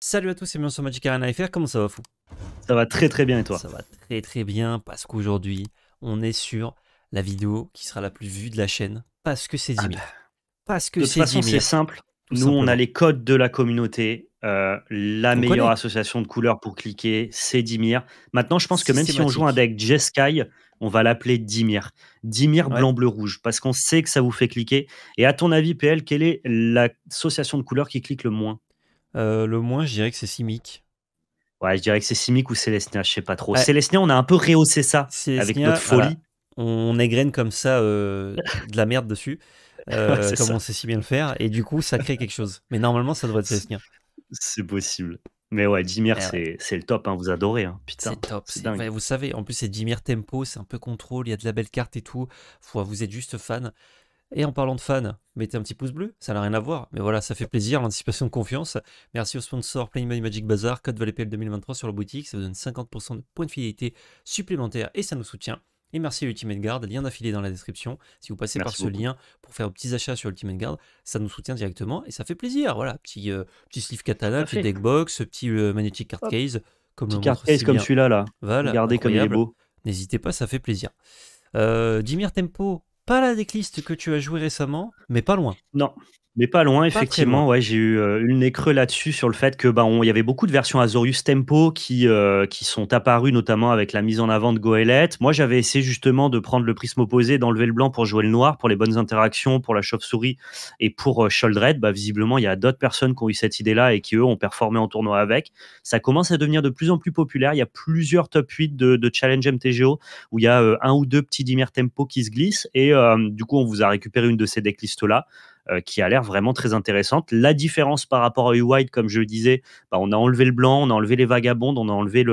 Salut à tous et bien sur Magic Arena FR, comment ça va fou Ça va très très bien et toi Ça va très très bien parce qu'aujourd'hui on est sur la vidéo qui sera la plus vue de la chaîne parce que c'est ah Dimir bah. Parce que c'est simple, nous on a les codes de la communauté, euh, la meilleure association de couleurs pour cliquer, c'est Dimir. Maintenant je pense que même si on joue un deck Jeskai, on va l'appeler Dimir. Dimir blanc bleu rouge parce qu'on sait que ça vous fait cliquer. Et à ton avis PL, quelle est l'association de couleurs qui clique le moins euh, le moins, je dirais que c'est Simic. Ouais, je dirais que c'est Simic ou Célestia, je sais pas trop. Ouais. on a un peu rehaussé ça avec notre folie. On égrène comme ça euh, de la merde dessus, euh, comme on sait si bien le faire, et du coup, ça crée quelque chose. Mais normalement, ça doit être Célestia. C'est possible. Mais ouais, Dimir, eh c'est le top, hein, vous adorez. Hein. C'est top, c'est dingue. vous savez, en plus, c'est Dimir Tempo, c'est un peu contrôle, il y a de la belle carte et tout. Faut, vous êtes juste fan. Et en parlant de fans, mettez un petit pouce bleu, ça n'a rien à voir, mais voilà, ça fait plaisir, l'anticipation de confiance. Merci au sponsor Play Magic Bazaar, code ValetPL 2023 sur la boutique, ça vous donne 50% de points de fidélité supplémentaires et ça nous soutient. Et merci à Ultimate Guard, lien d'affilée dans la description. Si vous passez par ce lien pour faire vos petits achats sur Ultimate Guard, ça nous soutient directement et ça fait plaisir. Voilà, petit, euh, petit sleeve katana, petit deck box, petit euh, magnetic card case, comme petit card case comme celui-là là. Voilà, Regardez comme il est beau. N'hésitez pas, ça fait plaisir. Euh, Dimir Tempo, pas la decklist que tu as joué récemment, mais pas loin. Non. Mais pas loin, effectivement. Ouais, j'ai eu euh, une nez là-dessus sur le fait que bah, il y avait beaucoup de versions Azorius Tempo qui, euh, qui sont apparues, notamment avec la mise en avant de Goélette. Moi, j'avais essayé justement de prendre le prisme opposé, d'enlever le blanc pour jouer le noir, pour les bonnes interactions, pour la chauve-souris et pour euh, Sholdred. Bah, visiblement, il y a d'autres personnes qui ont eu cette idée-là et qui, eux, ont performé en tournoi avec. Ça commence à devenir de plus en plus populaire. Il y a plusieurs top 8 de, challenge MTGO où il y a un ou deux petits Dimir tempo qui se glissent. Et euh, du coup, on vous a récupéré une de ces decklists-là euh, qui a l'air vraiment très intéressante. La différence par rapport à u white comme je le disais, bah, on a enlevé le blanc, on a enlevé les vagabondes, on a enlevé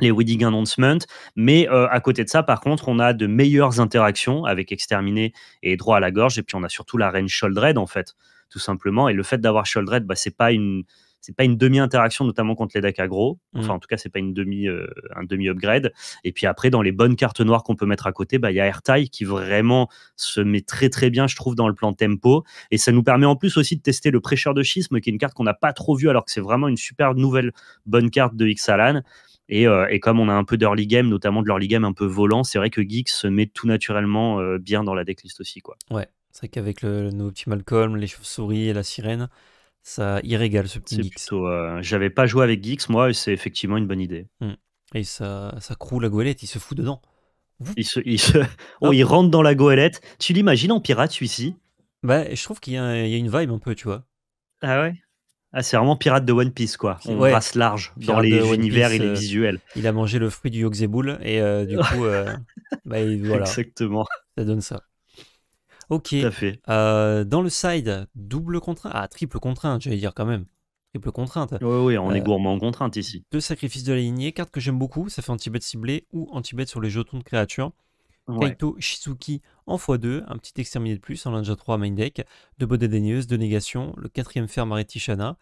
les wedding announcements. Mais euh, à côté de ça, par contre, on a de meilleures interactions avec Exterminé et Droit à la gorge. Et puis, on a surtout la reine Sholdred, en fait, tout simplement. Et le fait d'avoir Sholdred, bah, c'est pas une c'est pas une demi-interaction, notamment contre les decks aggro. Mm. Enfin, en tout cas, c'est pas une demi, euh, un demi-upgrade. Et puis après, dans les bonnes cartes noires qu'on peut mettre à côté, bah, il y a tie qui vraiment se met très très bien, je trouve, dans le plan tempo. Et ça nous permet en plus aussi de tester le Prêcheur de Schisme, qui est une carte qu'on n'a pas trop vue, alors que c'est vraiment une super nouvelle bonne carte de Xalan. Et, euh, et, comme on a un peu d'early game, notamment de l'early game un peu volant, c'est vrai que Geek se met tout naturellement euh, bien dans la decklist aussi. Quoi. Ouais, c'est vrai qu'avec le, petits Malcolm, les chauves-souris et la sirène, ça, il ce petit Geeks. Euh, j'avais pas joué avec Geeks, moi, et c'est effectivement une bonne idée. Mmh. Et ça, ça croule la goélette, il se fout dedans. Il, se, oh, il, rentre dans la goélette. Tu l'imagines en pirate, celui-ci bah, Je trouve qu'il y, a une vibe un peu, tu vois. Ah ouais ah, C'est vraiment pirate de One Piece, quoi. On passe large dans les univers il et les euh, visuels. il a mangé le fruit du zeboul et euh, du coup, bah, voilà. Exactement. Ça donne ça. Ok. fait. Euh, dans le side, double contrainte. Ah, triple contrainte, j'allais dire quand même. Triple contrainte. Oui, oui, on est euh, gourmand en contrainte ici. Deux sacrifices de la lignée, carte que j'aime beaucoup. Ça fait anti bête ciblé ou anti bête sur les jetons de créatures. Kaito Shizuki en x2, un petit exterminé de plus en linge 3 à main deck, deux bottes dédaigneuses, deux négations, le quatrième fer Maritishana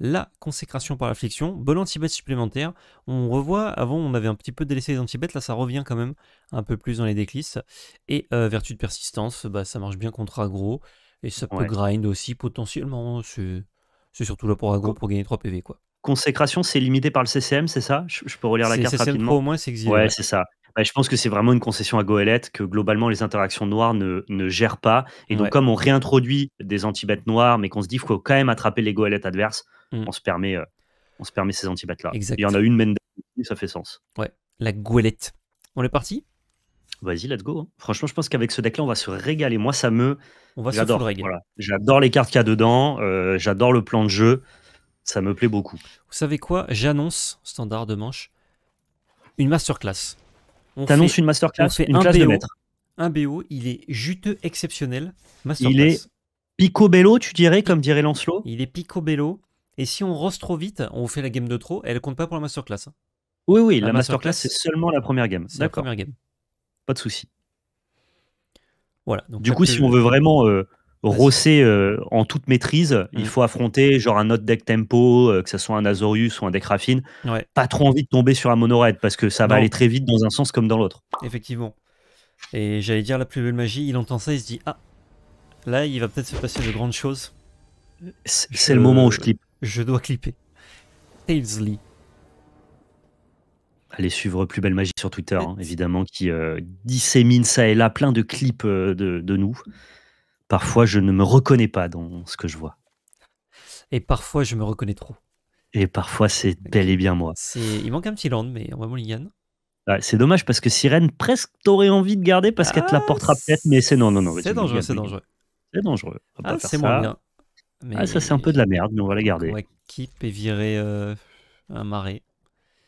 la consécration par l'affliction, bon anti supplémentaire. On revoit, avant on avait un petit peu délaissé les anti là ça revient quand même un peu plus dans les déclisses. Et euh, vertu de persistance, bah, ça marche bien contre aggro. Et ça peut grind aussi potentiellement. Hein. C'est surtout là pour aggro pour gagner 3 PV quoi. Consécration, c'est limité par le CCM, c'est ça je, peux relire la carte CCM rapidement. au moins, c'est exilé. Ouais, c'est ça. Bah, je pense que c'est vraiment une concession à Goélette que globalement les interactions noires ne, ne gèrent pas. Et donc, comme on réintroduit des anti-bêtes noires, mais qu'on se dit qu'il faut quand même attraper les Goélettes adverses, Mm. on se permet euh, on se permet ces antibats là Il y en a une même ça fait sens. Ouais, la goélette. On est parti Vas-y, let's go. Hein. Franchement, je pense qu'avec ce deck-là, on va se régaler. Moi, ça me. On va J'adore les cartes qu'il y a dedans. Euh, j'adore le plan de jeu. Ça me plaît beaucoup. Vous savez quoi J'annonce, standard de manche, une masterclass. T'annonces une masterclass On fait une un classe BO, de maître. Un BO, il est juteux, exceptionnel. Masterclass. Il est picobello, tu dirais, comme dirait Lancelot Il est picobello. Et si on rose trop vite, on fait la game de trop, elle compte pas pour la masterclass. Hein. Oui, oui, la, masterclass, c'est seulement la première game. C'est la première game. Pas de souci. Voilà. du coup, si on veut vraiment euh, rosser euh, en toute maîtrise, il mm. faut affronter genre un autre deck tempo, euh, que ce soit un Azorius ou un deck Raffine. Pas trop envie de tomber sur un mono parce que ça va aller très vite dans un sens comme dans l'autre. Effectivement. Et j'allais dire la plus belle magie, il entend ça, il se dit Ah, là, il va peut-être se passer de grandes choses. C'est le moment où je clip. Je dois clipper. Talesley. Allez suivre Plus Belle Magie sur Twitter, hein, évidemment, qui euh, dissémine ça et là plein de clips euh, de, nous. Parfois, je ne me reconnais pas dans ce que je vois. Et parfois, je me reconnais trop. Et parfois, c'est bel et bien moi. Il manque un petit land, mais on va m'en c'est dommage parce que Sirène, presque t'aurais envie de garder parce qu'elle te la ah, portera peut-être, mais c'est non, non, non. C'est dangereux, c'est dangereux. C'est ah, dangereux. c'est moins bien. Ah, ça, c'est un peu de la merde, mais on va la garder. On va et et virer euh, un marais.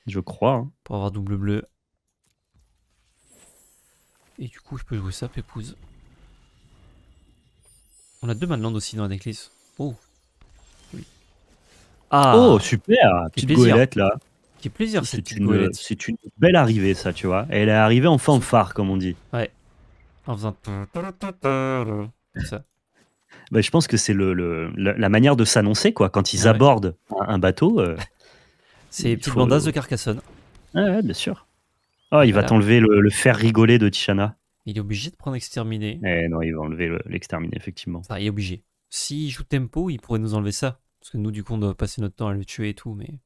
Je crois. Hein. Pour avoir double bleu. Et du coup, je peux jouer ça, Pépouze. On a deux manlandes aussi dans la déclisse Oh. Ah. Oh, super. Petite goélette là. Qui plaisir une, C'est une belle arrivée, ça, tu vois. elle est arrivée en fanfare, comme on dit. Ouais. En faisant. C'est ça. Bah, je pense que c'est le, la manière de s'annoncer, quoi. Quand ils ah abordent un bateau. Euh, c'est tout bandasse de Carcassonne. Ah, ouais, bien sûr. Oh, il va t'enlever le, fer rigolé rigoler de Tishana. Il est obligé de prendre exterminé. Eh non, il va enlever l'exterminé, effectivement. il est obligé. S'il joue tempo, il pourrait nous enlever ça. Parce que nous, du coup, on doit passer notre temps à le tuer et tout, mais.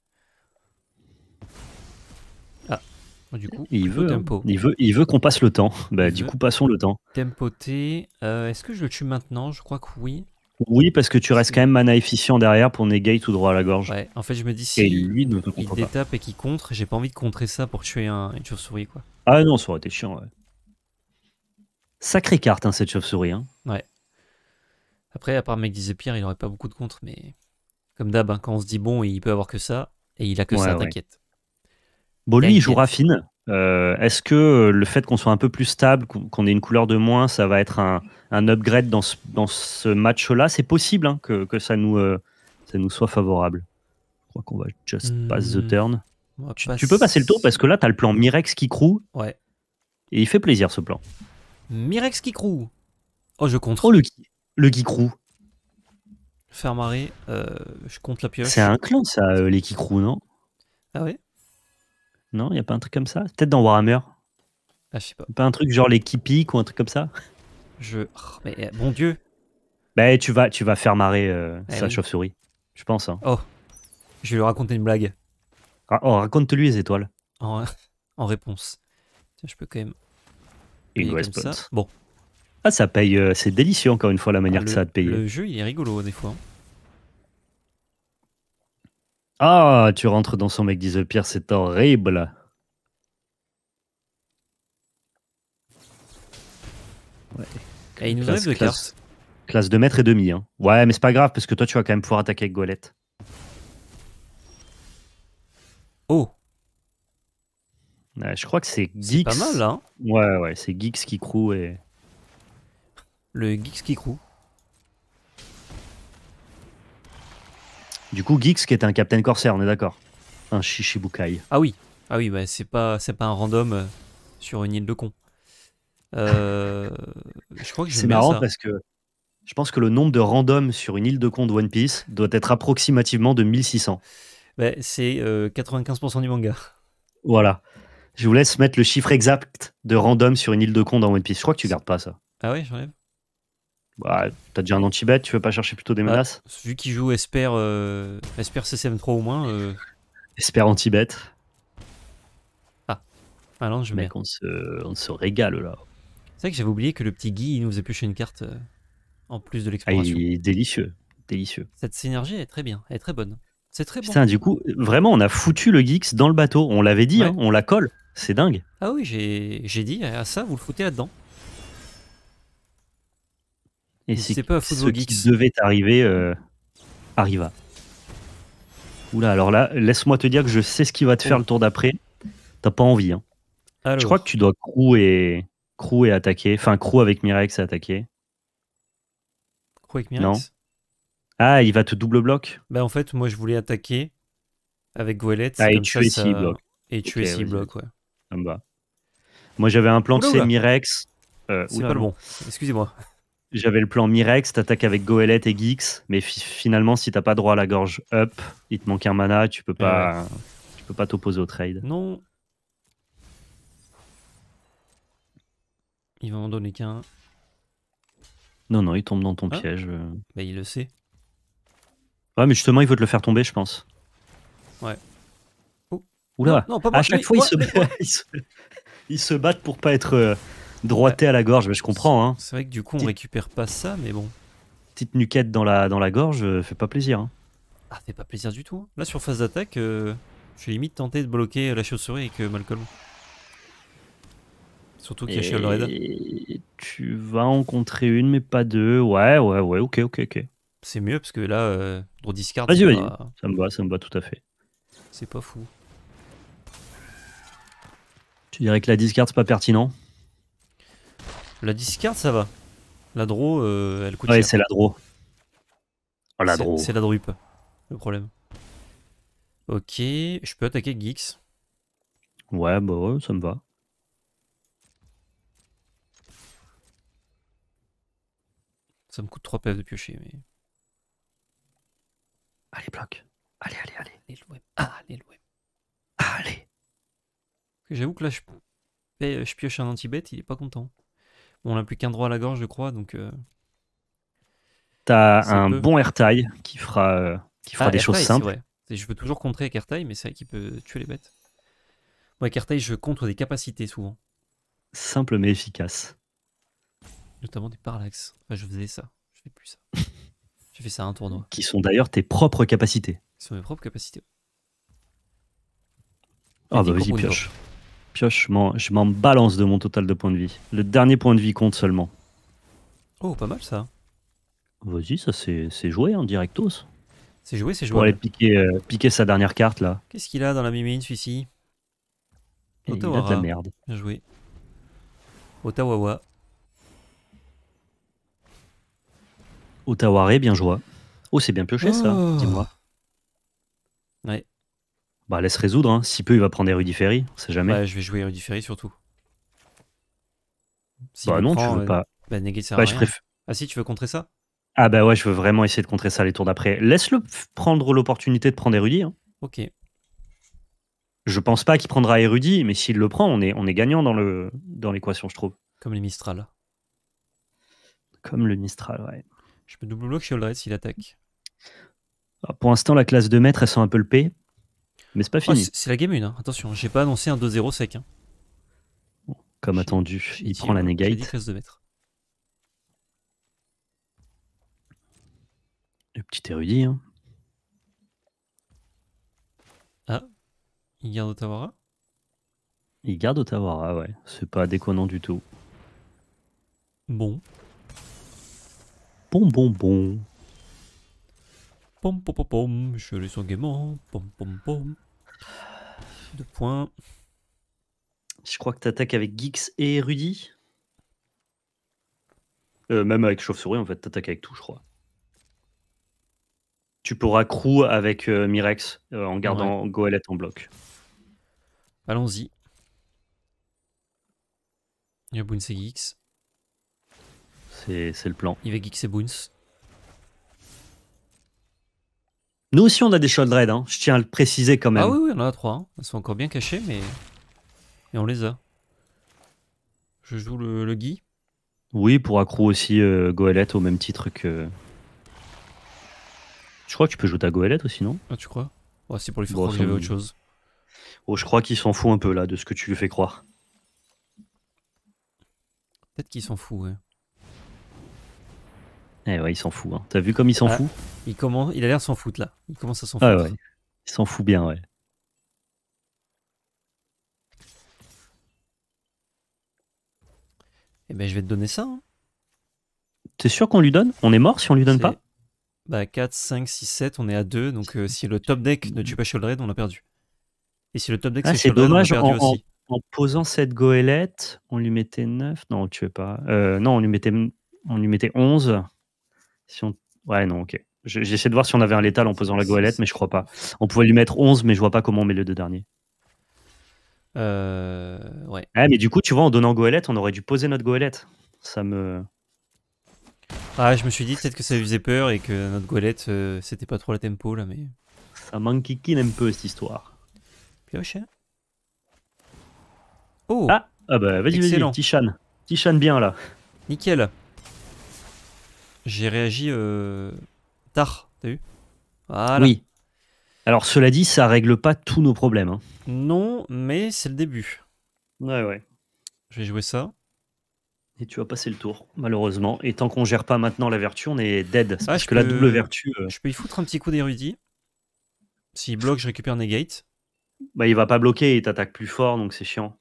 Du coup, il veut, hein. il veut, il veut qu'on passe le temps. Bah, du coup, passons le temps. Tempoté, euh, Est-ce que je le tue maintenant Je crois que oui. Oui, parce que tu restes quand même mana efficient derrière pour négater tout droit à la gorge. Ouais, en fait, je me dis si lui il détape et qu'il contre, j'ai pas envie de contrer ça pour tuer une chauve-souris. quoi. Ah non, ça aurait été chiant. Ouais. Sacrée carte, hein, cette chauve-souris. Hein. Ouais. Après, à part Mec disait Pierre, il aurait pas beaucoup de contre, mais comme d'hab, quand on se dit bon, il peut avoir que ça, et il a que ça, t'inquiète. Bon, lui, il joue euh, Est-ce que euh, le fait qu'on soit un peu plus stable, qu'on ait une couleur de moins, ça va être un, upgrade dans ce, match-là C'est possible hein, que, ça, nous, euh, ça nous soit favorable. Je crois qu'on va just hmm. pass the turn. Tu, peux passer le tour parce que là, tu as le plan Mirex qui croue. Ouais. Et il fait plaisir ce plan. Mirex qui croue. Oh, je contrôle Oh, le, le qui je compte la pioche. C'est un clan, ça, les Kikrou, non Ah ouais non, il n'y a pas un truc comme ça Peut-être dans Warhammer Ah, je sais pas. Pas un truc genre les Kipik ou un truc comme ça Je. Oh, mais bon euh, dieu Bah, tu vas, tu vas faire marrer euh, eh sa chauve-souris. Je pense. Hein. Oh Je vais lui raconter une blague. oh, raconte-lui les étoiles. En, réponse. je peux quand même. Une comme ça. Bon. Ah, ça paye. Euh, c'est délicieux, encore une fois, la manière ah, que ça a de payer. Le jeu, il est rigolo, des fois. Hein. Ah, tu rentres dans son mec, dit Pierre, c'est horrible. Ouais. il nous classe, arrive de classe, classe de mètre et demi. Hein. Ouais, mais c'est pas grave parce que toi, tu vas quand même pouvoir attaquer avec Golette. Oh. je crois que c'est Geeks. Pas mal, hein. Ouais, ouais, c'est Geeks qui croue et. Le Geeks qui croue. Du coup, Geeks, qui est un Captain Corsair, on est d'accord Un Shishibukai. Ah oui, ah oui bah, c'est pas, pas un random euh, sur une île de con. Euh, je C'est marrant parce que je pense que le nombre de randoms sur une île de con de One Piece doit être approximativement de 1600. Bah, c'est 95% euh, du manga. Voilà. Je vous laisse mettre le chiffre exact de random sur une île de con dans One Piece. Je crois que tu gardes pas ça. Ah oui, j'enlève. Bah, t'as déjà un anti-bet, tu veux pas chercher plutôt des bah, menaces Vu qu'il joue Esper, euh, espère CCM3 au moins. espère euh. Esper anti-bet. Ah. je Mec, on se, on régale là. C'est vrai que j'avais oublié que le petit Guy, il nous faisait épluchait une carte euh, en plus de l'exploration. Ah, il est délicieux. Délicieux. Cette synergie est très bien, elle est très bonne. C'est très Putain, du coup, vraiment, on a foutu le Geeks dans le bateau. On l'avait dit, hein, on la colle. C'est dingue. Ah oui, j'ai dit, à ah, ça, vous le foutez là-dedans. Et c'est pas ce qui devait arriver euh, arriva. Oula, alors là, laisse-moi te dire que je sais ce qui va te faire le tour d'après. T'as pas envie. Hein. Je crois que tu dois crew et, crew et attaquer. Enfin, crew avec Mirex et attaquer. Crew avec Mirex Non. Ah, il va te double bloc Bah, en fait, moi, je voulais attaquer avec Goélette. Ah, et tuer 6 blocs. Et tuer 6 blocs, ouais. Ça me va. Moi, j'avais un plan que euh, c'est Mirex. c'est pas le bon. Excusez-moi. J'avais le plan Mirex, t'attaques avec Goélette et Geeks, mais finalement, si t'as pas droit à la gorge up, il te manque un mana, tu peux pas, t'opposer au trade. Non. Il va en donner qu'un. Non, non, il tombe dans ton ah. piège. Euh. Bah, il le sait. Ouais, mais justement, il veut te le faire tomber, je pense. Ouais. Oula, non, à chaque fois, il se... battent pour pas être euh, droité bah, à la gorge, mais je comprends. Hein. C'est vrai que du coup, on récupère pas ça, mais bon. Petite nuquette dans la, dans la gorge, euh, fait pas plaisir. Hein. Ah, fait pas plaisir du tout. Hein. Là, sur phase d'attaque, euh, je suis limite tenter de bloquer la chauve-souris avec euh, Malcolm. Surtout qu'il y a Tu vas en contrer une, mais pas deux. Ouais, ouais, ouais, ok, ok, ok. C'est mieux parce que là, euh, on discard. Vas-y, Ça me va, ça me va tout à fait. C'est pas fou. Tu dirais que la discard, c'est pas pertinent la discard, ça va. La draw, euh, elle coûte Ouais, c'est la draw. Oh, la draw. C'est la drupe, le problème. Ok, je peux attaquer Geeks. Ouais, bon bah ça me va. Ça me coûte 3 PF de piocher, mais... Allez, bloc. Allez, allez, allez. Allez, ah, Allez, Allez. J'avoue que là, je, eh, je pioche un anti-bet, il est pas content. On n'a plus qu'un droit à la gorge, je crois. Donc. Euh, T'as un bon airtail qui fera, euh, qui fera ah, des choses simples. Je peux toujours contrer avec airtail, mais c'est vrai qu'il peut tuer les bêtes. Moi, avec airtail, je contre des capacités souvent. Simple mais efficace. Notamment des parallaxes. je faisais ça. Je fais plus ça. Je fais ça à un tournoi. Qui sont d'ailleurs tes propres capacités. Qui sont mes propres capacités. Ah bah vas-y, pioche pioche, je m'en balance de mon total de points de vie. Le dernier point de vie compte seulement. Oh, pas mal ça. Vas-y, ça c'est joué en hein, directos. C'est joué, c'est joué. Pour aller piquer, euh, piquer sa dernière carte là. Qu'est-ce qu'il a dans la mimine celui-ci Ottawa. de la merde. Bien joué. Ottawa. Ottawa, bien joué. Oh, c'est bien pioché ça, oh. dis-moi. Ouais. Bah laisse résoudre, hein. si peu il va prendre Rudy Ferry, on sait jamais. Bah, je vais jouer Rudy Ferry surtout. Si bah non, tu veux pas. Bah Ah si, tu veux contrer ça Ah bah ouais, je veux vraiment essayer de contrer ça les tours d'après. Laisse-le prendre l'opportunité de prendre Érudit. Hein. Ok. Je pense pas qu'il prendra Érudit, mais s'il le prend, on est, on est gagnant dans l'équation, dans je trouve. Comme les Mistral. Comme le Mistral, ouais. Je peux double bloc chez s'il attaque. Ah, pour l'instant, la classe de maître, elle sent un peu le P. Mais c'est pas ah, fini. c'est la game 1, hein. attention, j'ai pas annoncé un 2-0 sec. Hein. Comme attendu, il prend la negate. Le petit érudit. Hein. Ah, il garde Otawara Il garde Otawara, ouais. C'est pas déconnant du tout. Bon. Bon, bon, bon. Pom, pom, pom, pom, je suis allé sur Pom, pom, pom. Deux points. Je crois que tu attaques avec Geeks et Rudy. Euh, même avec Chauve-souris, en fait, t'attaques avec tout, je crois. Tu pourras crew avec euh, Mirex euh, en gardant ouais. en bloc. Allons-y. Il y a Boons et Geeks. C'est le plan. Il y avait Geeks et Boons. Nous aussi, on a des Shold hein. je tiens à le préciser quand même. Ah oui, on en a trois. Hein. Elles sont encore bien cachées, mais. Et on les a. Je joue le, Guy. Oui, pour accro aussi euh, au même titre que. Je crois que tu peux jouer ta Goélette aussi, non Ah, tu crois C'est pour lui faire croire autre chose. Oh, je crois qu'il s'en fout un peu là de ce que tu lui fais croire. Peut-être qu'il s'en fout, ouais. Eh ouais, il s'en fout. Hein. T'as vu comme il s'en ah. fout il, il a l'air de s'en foutre là. Il commence à s'en ah foutre. Il s'en fout bien, ouais. Eh ben, je vais te donner ça. Hein. T'es sûr qu'on lui donne On est mort si on lui donne pas Bah 4, 5, 6, 7, on est à 2. Donc euh, si le top deck ne tue pas Sheldred, on l'a perdu. Et si le top deck ah, c'est dommage, on l'a perdu aussi. En, posant cette goélette, on lui mettait 9. Non, on ne tuait pas. Euh, non, on lui mettait, on lui mettait 11. Ouais, non, ok. J'essaie de voir si on avait un létal en posant la goélette, mais je crois pas. On pouvait lui mettre 11, mais je vois pas comment on met les deux derniers. Euh, ouais. Ah, mais du coup, tu vois, en donnant goélette, on aurait dû poser notre goélette. Ça me. Ah, je me suis dit peut-être que ça faisait peur et que notre goélette, euh, c'était pas trop la tempo là, mais. Ça manque un peu cette histoire. Pioche. Hein. Oh ah, ah, bah vas-y, vas-y, Tishan, Tishan bien là. Nickel. J'ai réagi euh, tard, t'as vu voilà. Oui. Alors cela dit, ça règle pas tous nos problèmes. Hein. Non, mais c'est le début. Ouais, ouais. Je vais jouer ça. Et tu vas passer le tour, malheureusement. Et tant qu'on gère pas maintenant la vertu, on est dead. Ah, que la double vertu. Euh. Je peux y foutre un petit coup d'érudit. S'il bloque, je récupère negate. Bah, il va pas bloquer, il t'attaque plus fort, donc c'est chiant.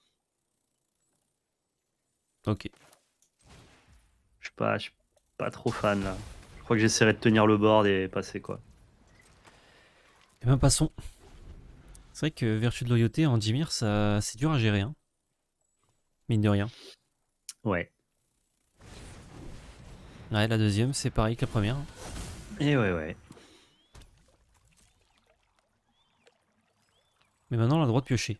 Ok. Je sais pas, pas trop fan là. Je crois que j'essaierai de tenir le board et passer quoi. Et eh ben passons. C'est vrai que vertu de loyauté en Dimir, ça c'est dur à gérer. Hein. Mine de rien. Ouais. Ouais, la deuxième, c'est pareil que la première. Et ouais, ouais. Mais maintenant, on a le droit de piocher.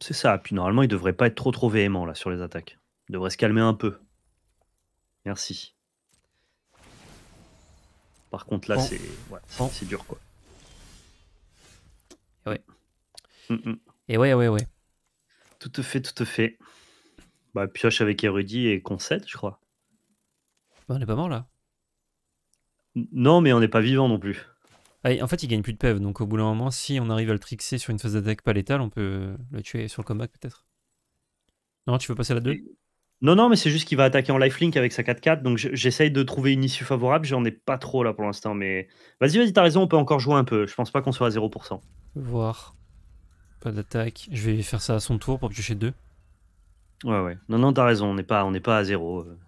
C'est ça. Puis normalement, il devrait pas être trop trop véhément là sur les attaques. Il devrait se calmer un peu. Merci. Par contre, là, c'est ouais, c'est dur, quoi. Ouais. Mm, mm. Et ouais, ouais, ouais. Tout à fait, tout à fait. Bah, pioche avec érudit et concède, je crois. Bah, on n'est pas mort, là. non, mais on n'est pas vivant non plus. Ah, en fait, il gagne plus de PEV, donc au bout d'un moment, si on arrive à le trixer sur une phase d'attaque pas létale, on peut le tuer sur le comeback, peut-être. Non, tu veux passer à la 2 non, non, mais c'est juste qu'il va attaquer en lifelink avec sa 4-4. Donc j'essaye de trouver une issue favorable. J'en ai pas trop là pour l'instant. Mais vas-y, vas-y, t'as raison. On peut encore jouer un peu. Je pense pas qu'on soit à 0%. Voir. Pas d'attaque. Je vais faire ça à son tour pour piocher 2. Ouais, ouais. Non, non, t'as raison. On n'est pas, pas à 0. Euh,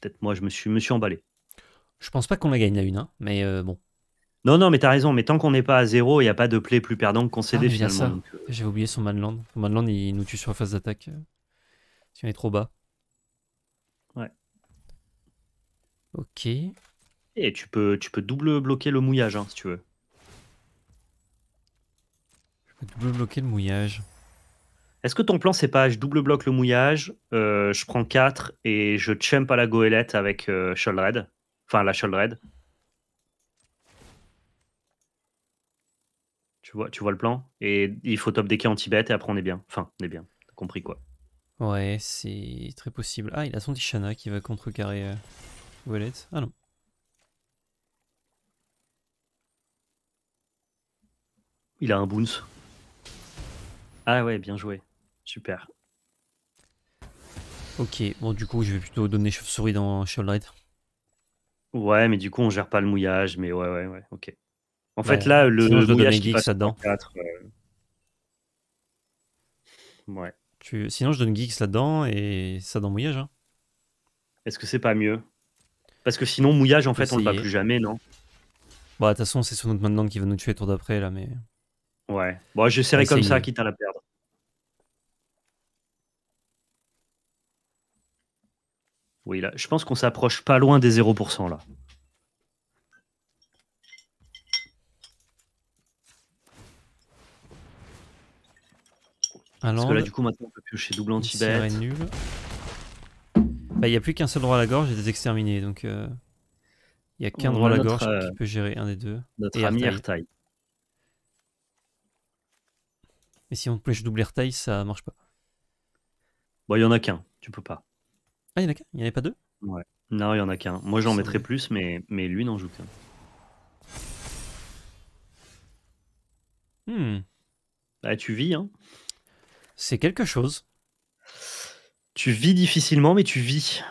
peut-être moi, je me suis, me emballé. Je pense pas qu'on la gagne la une, hein, mais euh, bon. Non, non, mais t'as raison. Mais tant qu'on n'est pas à 0, il n'y a pas de play plus perdant que concédé ah, finalement. Euh. J'ai oublié son Manland. Son Manland, il nous tue sur la phase d'attaque. Si on est trop bas. Ok. Et tu peux, tu peux double bloquer le mouillage hein, si tu veux. Je peux double bloquer le mouillage. Est-ce que ton plan c'est pas je double bloque le mouillage, euh, je prends 4 et je chump à la goélette avec euh, Enfin la Sholdred. Tu vois, tu vois le plan Et il faut top decker anti Tibet et après on est bien. Enfin, on est bien. T'as compris quoi. Ouais, c'est très possible. Ah, il a son Dishana qui va contrecarrer. Euh, Wallet. Ah non. Il a un boons Ah ouais, bien joué. Super. Ok, bon du coup je vais plutôt donner chauve-souris dans Shield Ouais, mais du coup on gère pas le mouillage, mais ouais, ouais, ouais, ok. En fait là, le sinon, mouillage passe dedans. Euh, ouais. Tu... Sinon je donne Geeks là-dedans et ça dans mouillage. Hein. Est-ce que c'est pas mieux parce que sinon, mouillage, en fait, on le bat plus jamais, non Bah, de toute façon, c'est sur notre maintenant qui va nous tuer tour d'après, là, mais. Ouais. Bon, serai comme ça, quitte à la perdre. Oui, là, je pense qu'on s'approche pas loin des 0%, là. Alors, Parce que là, du coup, maintenant, on peut piocher double anti c'est nul. Bah, il n'y a plus qu'un seul droit à la gorge et des exterminés, donc euh, il n'y a qu'un droit à la gorge qui euh, peut gérer un des deux. Notre et ami taille. Mais si on je double taille ça marche pas. Bon, il y en a qu'un, tu peux pas. Ah, il y en a qu'un Il n'y avait pas deux Non, il y en a qu'un. Moi, j'en mettrais plus, mais, mais lui n'en joue qu'un. Hmm. Bah, tu vis, hein. C'est quelque chose. Tu vis difficilement, mais tu vis.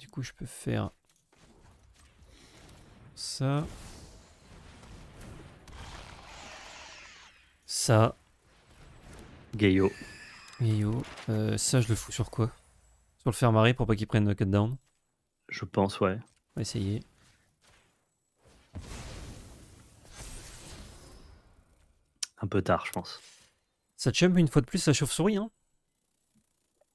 Du coup, je peux faire ça. Ça. Gayo. Gayo. Euh, ça, je le fous sur quoi Sur le faire marrer pour pas qu'il prenne le cut down Je pense, ouais. On va essayer. Un peu tard, je pense. Ça chump une fois de plus ça chauve-souris, hein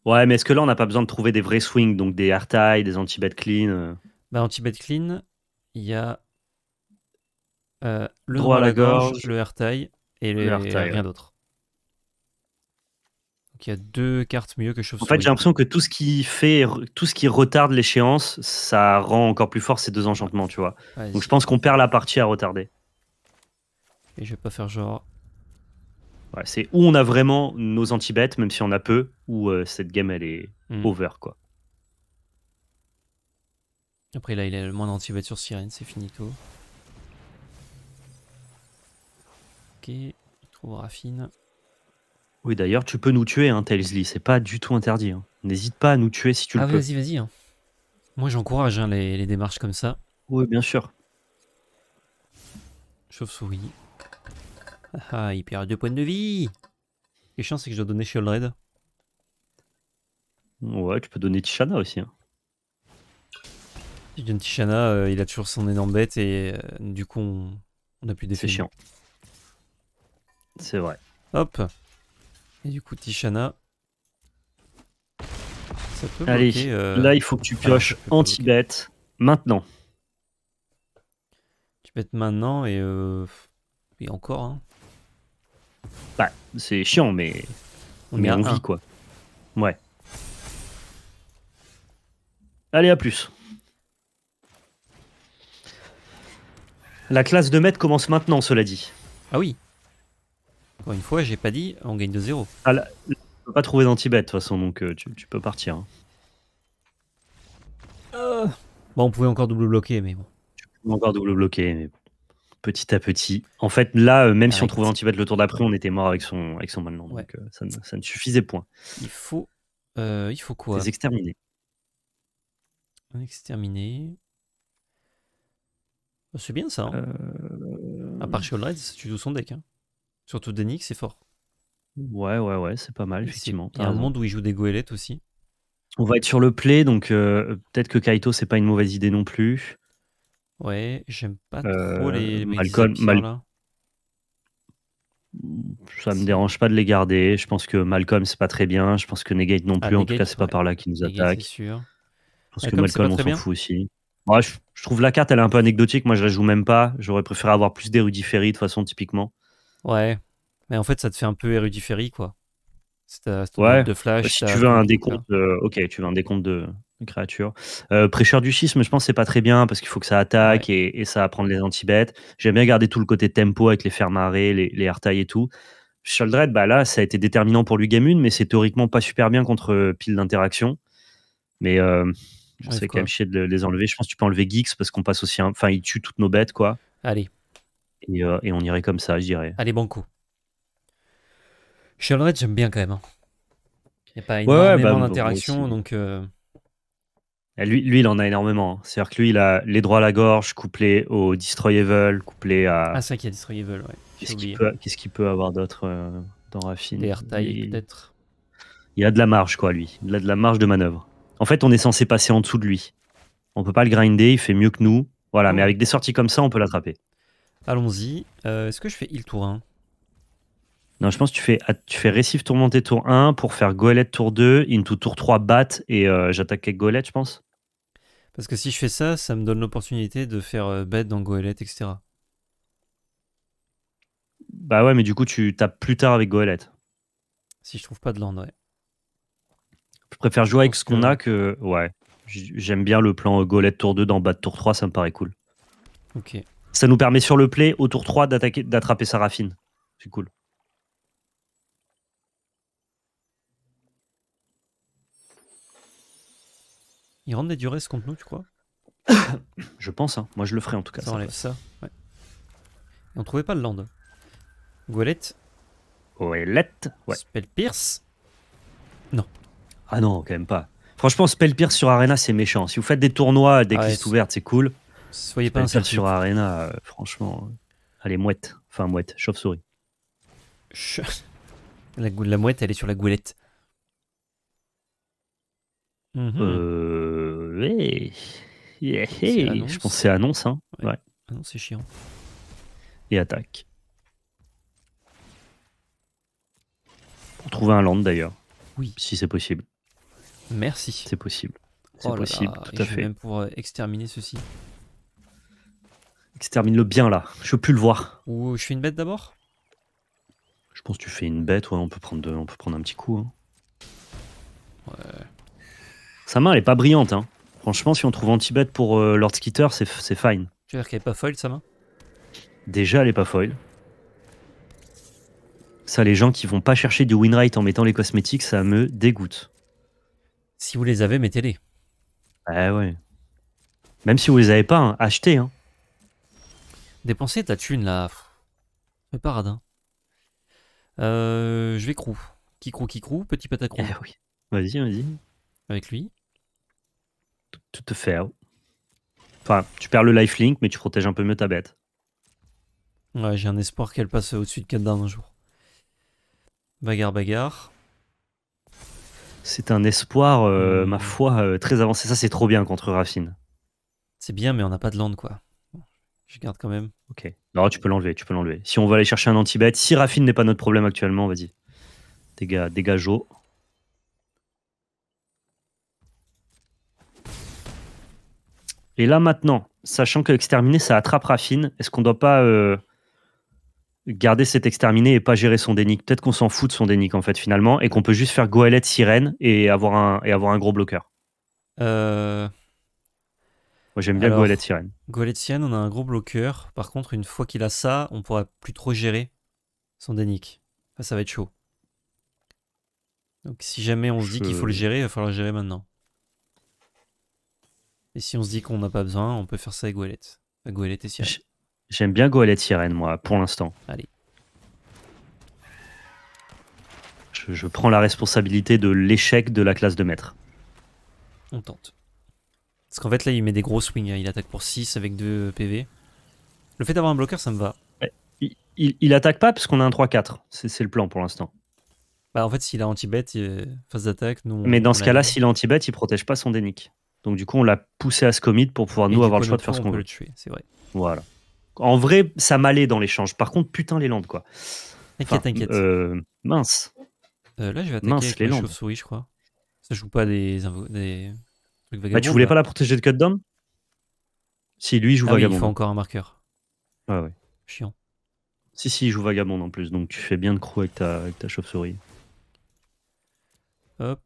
Ouais, mais est-ce que là, on n'a pas besoin de trouver des vrais swings, donc des hard des anti-bet clean euh Bah, anti-bet clean, il y a euh, le droit à la, gorge, le air tie et, le, rien d'autre. Donc il y a deux cartes mieux que chauve En fait, j'ai l'impression que tout ce qui fait, tout ce qui retarde l'échéance, ça rend encore plus fort ces deux enchantements, tu vois. Donc je pense qu'on perd la partie à retarder. Et je vais pas faire genre, c'est où on a vraiment nos anti-bêtes, même si on a peu, ou euh, cette game elle est mm. over quoi. Après là il a le moins d'anti-bêtes sur Sirène, c'est finito. Ok, trouve Raffine. Oui d'ailleurs tu peux nous tuer hein, Telsley, c'est pas du tout interdit. Hein. N'hésite pas à nous tuer si tu le ah, peux. Ah vas-y vas-y. Hein. Moi j'encourage hein, les démarches comme ça. Oui bien sûr. Chauve-souris. Ah, il perd deux points de vie. Ce qui c'est que je dois donner Shieldred. Ouais, tu peux donner Tishana aussi. Hein. Si je donne Tishana, euh, il a toujours son énorme bête et euh, du coup, on n'a plus d'effet. C'est chiant. C'est vrai. Hop. Et du coup, Tishana. Ça peut Allez, euh, là, il faut que tu ah, pioches anti-bête maintenant. Tu bêtes maintenant et, et encore. Hein. Bah, c'est chiant, mais on, est en vit, quoi. Ouais. Allez, à plus. La classe de maître commence maintenant, cela dit. Ah oui. Encore une fois, j'ai pas dit on gagne de zéro. Ah, là, peux pas trouver danti de toute façon, donc euh, tu, peux partir. Hein. Bon, on pouvait encore double bloquer, mais bon. Tu peux encore double bloquer, mais bon petit à petit. En fait, là, euh, même si on trouvait Antibat le tour d'après, on était mort avec son, avec son Donc, euh, ça ne, suffisait point. Il faut, euh, il faut quoi Les exterminer. Exterminer. Oh, c'est bien ça. Hein À part chez tu joues son deck. Hein. Surtout Denix, c'est fort. Ouais, ouais, ouais, c'est pas mal, effectivement. Il y a un monde où il joue des goélettes aussi. On va être sur le play, donc peut-être que Kaito, c'est pas une mauvaise idée non plus. Ouais, j'aime pas trop euh, les, malcolm. Ça me dérange pas de les garder. Je pense que Malcolm c'est pas très bien. Je pense que Negate non ah, plus. en tout cas, c'est pas par là qu'il nous attaquent. Je pense que Malcolm on s'en fout aussi. Moi, je, trouve la carte elle est un peu anecdotique. Moi je la joue même pas. J'aurais préféré avoir plus d'érudiféries, de de façon typiquement. Ouais. Mais en fait ça te fait un peu érudit quoi. ouais. de flash. Bah, si tu veux un décompte, euh, ok, tu veux un décompte de, créature. Euh, Prêcheur du schisme, je pense c'est pas très bien parce qu'il faut que ça attaque et, ça va prendre les anti-bêtes. J'aime bien garder tout le côté tempo avec les fermes les, les airtails et tout. Sheldred, bah là, ça a été déterminant pour lui game 1, mais c'est théoriquement pas super bien contre euh, pile d'interaction. Mais euh, je quand même chier de les enlever. Je pense que tu peux enlever Geeks parce qu'on passe aussi Enfin, il tue toutes nos bêtes, quoi. Allez. Et, euh, on irait comme ça, je dirais. Allez, bon coup. Sheldred, j'aime bien quand même. Hein. Il n'y a pas énormément bah, ouais, donc... Euh, ah, lui, il en a énormément. Hein. C'est-à-dire que lui, il a les droits à la gorge couplé au Destroy Evil, couplé à. Ah, ça qui a Destroy Evil, ouais. Qu'est-ce qu'il peut, avoir d'autre euh, dans Raffine Des il... peut-être. Il a de la marge, quoi, lui. Il a de la marge de manœuvre. En fait, on est censé passer en dessous de lui. On peut pas le grinder, il fait mieux que nous. Voilà, mais avec des sorties comme ça, on peut l'attraper. Allons-y. Euh, est-ce que je fais heal tour 1 Non, je pense que tu fais, tu fais récif tourmenté tour 1 pour faire goélette tour 2, into tour 3 bat et euh, j'attaque avec goélette, je pense. Parce que si je fais ça, ça me donne l'opportunité de faire euh, bête dans Goélette, etc. Bah ouais, mais du coup, tu tapes plus tard avec Goélette. Si je trouve pas de land, ouais. Je préfère jouer avec ce qu'on a que. Ouais. J'aime bien le plan euh, Goélette tour 2 dans bas tour 3, ça me paraît cool. Ok. Ça nous permet sur le play, au tour 3, d'attraper Sarafine. C'est cool. Il rentre des duresses contre nous, tu crois Je pense, hein. moi je le ferai en tout cas. Ça, Ouais. on trouvait pas le land. Gouelette. Goélette Ouais. Spell Pierce Non. Ah non, quand même pas. Franchement, Spell Pierce sur Arena, c'est méchant. Si vous faites des tournois, des listes ah ouvertes, c'est cool. Soyez pas Pierce sur Arena, euh, franchement. Allez, euh, mouette. Enfin, mouette, chauve-souris. La, la, mouette, elle est sur la goulette euh, je pense c'est annonce. Hein. Ouais. Ah c'est chiant. Et attaque. Pour trouver un land d'ailleurs. Oui. Si c'est possible. Merci. C'est possible. C'est oh possible, tout à fait. pour euh, exterminer ceci. Extermine-le bien là. Je veux plus le voir. Ou euh, je fais une bête d'abord Je pense que tu fais une bête, ouais, on peut prendre, on peut prendre un petit coup. Hein. Ouais. Sa main elle est pas brillante, hein. Franchement, si on trouve Antibet pour euh, Lord Skitter, c'est fine. Tu veux dire qu'elle est pas foil, sa main Déjà, elle est pas foil. Ça, les gens qui vont pas chercher du winrate en mettant les cosmétiques, ça me dégoûte. Si vous les avez, mettez-les. Ouais, eh ouais. Même si vous les avez pas, hein, achetez. Hein. Dépensez ta thune, là. Mais paradin. Euh, je vais crew. Qui crou, qui crew, petit patacrou. Eh oui. Vas-y, vas-y. Avec lui. Tout te fait. Enfin, tu perds le lifelink, mais tu protèges un peu mieux ta bête. Ouais, j'ai un espoir qu'elle passe au-dessus de 4 un jour. Bagarre, bagarre. C'est un espoir, euh, hmm. ma foi, euh, très avancé. Ça, c'est trop bien contre Raffine. C'est bien, mais on n'a pas de land, quoi. Je garde quand même. Ok. Non, tu peux l'enlever, tu peux l'enlever. Si on va aller chercher un anti-bête, si Raffine n'est pas notre problème actuellement, vas-y. dégage Jo. Et là maintenant, sachant que ça attrape Raffine, est-ce qu'on ne doit pas euh, garder cet exterminé et pas gérer son dénique Peut-être qu'on s'en fout de son dénique en fait finalement et qu'on peut juste faire goélette sirène et avoir un, et avoir un gros bloqueur. Euh, Moi j'aime bien goélette sirène. Goélette sirène, on a un gros bloqueur. Par contre, une fois qu'il a ça, on pourra plus trop gérer son dénique. ça va être chaud. Donc si jamais on se dit qu'il faut le gérer, il va falloir le gérer maintenant. Et si on se dit qu'on n'a pas besoin, on peut faire ça avec Goélette. et Sirène. J'aime bien Goélette Sirène, moi, pour l'instant. Allez. Je, prends la responsabilité de l'échec de la classe de maître. On tente. Parce qu'en fait, là, il met des gros swings. Hein. Il attaque pour 6 avec 2 PV. Le fait d'avoir un bloqueur, ça me va. Il, il, attaque pas parce qu'on a un 3-4. C'est le plan pour l'instant. Bah, en fait, s'il a anti-bet, euh, phase d'attaque, nous. Mais dans ce cas-là, s'il a anti-bet, il protège pas son dénique. Donc du coup, on l'a poussé à ce commit pour pouvoir nous avoir le choix de faire ce qu'on veut. c'est vrai. Voilà. En vrai, ça m'allait dans l'échange. Par contre, putain les landes quoi. T'inquiète, inquiète. t'inquiète. Euh, mince. Euh, là, je vais attaquer avec les chauve-souris, je crois. Ça joue pas des, des trucs bah, vagabonds. tu voulais pas la protéger de cut Si, lui, il joue vagabond. Ah oui, il faut encore un marqueur. Ouais, ouais. Chiant. Si, si, il joue vagabond en plus, donc tu fais bien de crew avec ta, avec ta chauve-souris. Hop.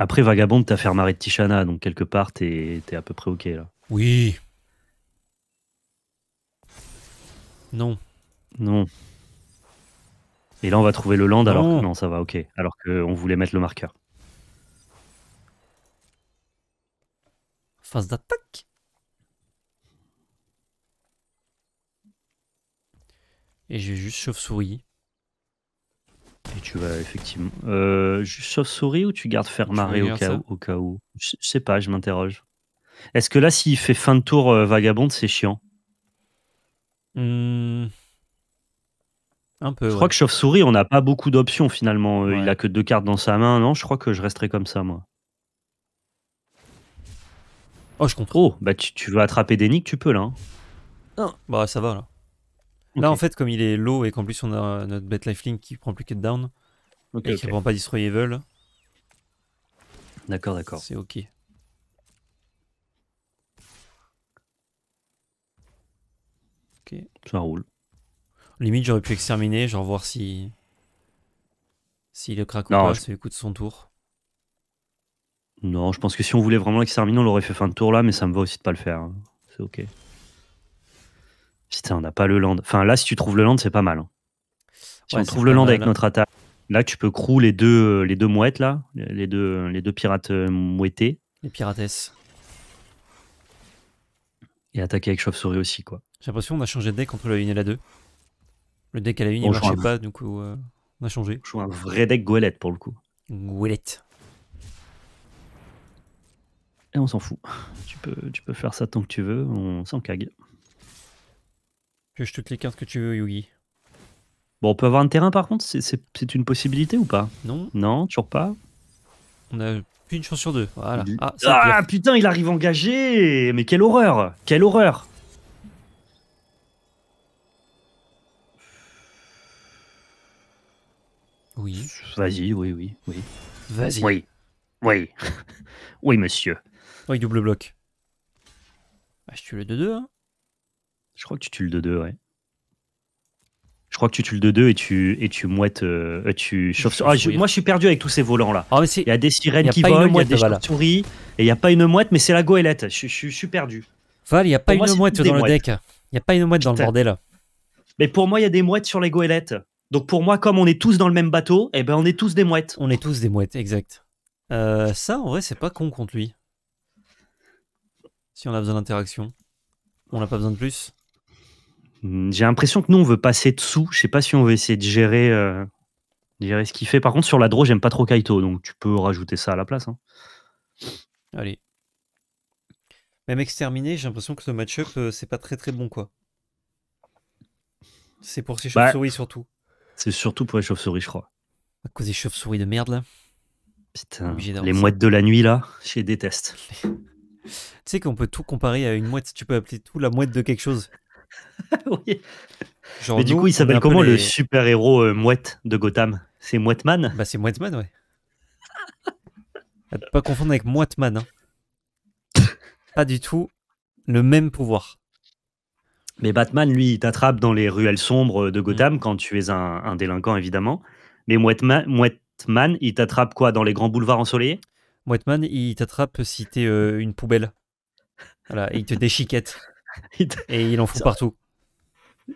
Après, vagabonde t'as fait marrer de Tishana, donc quelque part, t'es à peu près OK, là. Oui. Non. Non. Et là, on va trouver le land, alors que non, ça va, OK. Alors qu'on voulait mettre le marqueur. Phase d'attaque Et j'ai juste chauve-souris. Et tu vas effectivement. Euh, Chauve-souris ou tu gardes Fermaré au, cas au cas où Je sais pas, je m'interroge. Est-ce que là, s'il fait fin de tour euh, vagabonde, c'est chiant hmm. Un peu. Je crois que Chauve-souris, on n'a pas beaucoup d'options finalement. Euh, il a que deux cartes dans sa main, non Je crois que je resterai comme ça, moi. Oh, je comprends. Oh, bah tu, veux attraper des nicks, tu peux là. Hein. Non, Bah, ça va là. Là, en fait, comme il est low et qu'en plus on a notre bet lifelink qui prend plus que down et qui prend pas destroy evil. D'accord, d'accord. C'est ok. Ok. Ça roule. Limite, j'aurais pu exterminer, genre voir si. si le crack ou pas, c'est son tour. Non, je pense que si on voulait vraiment l'exterminer, on l'aurait fait fin de tour là, mais ça me va aussi de pas le faire. Hein. C'est ok. Putain, on n'a pas le land. Enfin, là, si tu trouves le land, c'est pas mal. Hein. Si on trouve le land avec hein. notre attaque, là, tu peux crew les deux, euh, les deux mouettes, là, les deux, les deux pirates euh, mouettés. Les piratesses. Et attaquer avec chauve-souris aussi, quoi. J'ai l'impression qu'on a changé de deck entre la 1 et la 2. Le deck à la 1, il marchait pas, du coup, euh, on a changé. Je joue un vrai deck goélette, pour le coup. Goélette. Et on s'en fout. Tu peux, tu peux faire ça tant que tu veux, on s'en cague. Pioche toutes les cartes que tu veux, Yugi. Bon, on peut avoir un terrain par contre C'est une possibilité ou pas Non. Non, toujours pas On a une chance sur deux. Voilà. Ah, ah putain, il arrive engagé Mais quelle horreur Quelle horreur Oui. Vas-y, oui, oui, oui. Vas-y. Oui. Oui. oui, monsieur. Oui, double bloc. Ah, je tue le 2-2, hein je crois que tu tues le 2-2, ouais. Je crois que tu tues le 2-2 et tu, et tu mouettes. Euh, tu chauffes ah, moi, je suis perdu avec tous ces volants-là. Ah, il y a des sirènes qui volent, il y a des et il n'y a pas une mouette, mais c'est la goélette. Je, suis perdu. Val, il n'y a pas une mouette dans le deck. Il n'y a pas une mouette dans le bordel. Mais pour moi, il y a des mouettes sur les goélettes. Donc pour moi, comme on est tous dans le même bateau, et eh ben on est tous des mouettes. On est tous des mouettes, exact. Euh, ça, en vrai, c'est pas con contre lui. Si on a besoin d'interaction, on n'a pas besoin de plus. Mm, j'ai l'impression que nous, on veut passer dessous. Je sais pas si on veut essayer de gérer, euh, ce qu'il fait. Par contre, sur la draw, j'aime pas trop Kaito, donc tu peux rajouter ça à la place. Hein. Allez. Même exterminé, j'ai l'impression que ce match-up, euh, c'est pas très très bon, quoi. C'est pour ces bah, chauves-souris surtout. C'est surtout pour les chauves-souris, je crois. À cause des chauves-souris de merde, là. Putain, les mouettes de la nuit, là, je déteste. tu sais qu'on peut tout comparer à une mouette, tu peux appeler tout la mouette de quelque chose. oui. Mais du coup, il s'appelle comment le super-héros euh, mouette de Gotham C'est man, Bah, c'est man, ouais. pas confondre avec Mouetteman. Hein. pas du tout le même pouvoir. Mais Batman, lui, il t'attrape dans les ruelles sombres euh, de mm. Gotham quand tu es un, délinquant, évidemment. Mais Mouetteman, man, il t'attrape quoi Dans les grands boulevards ensoleillés man, il t'attrape si t'es euh, une poubelle. Voilà, il te déchiquette. Et il en fout partout.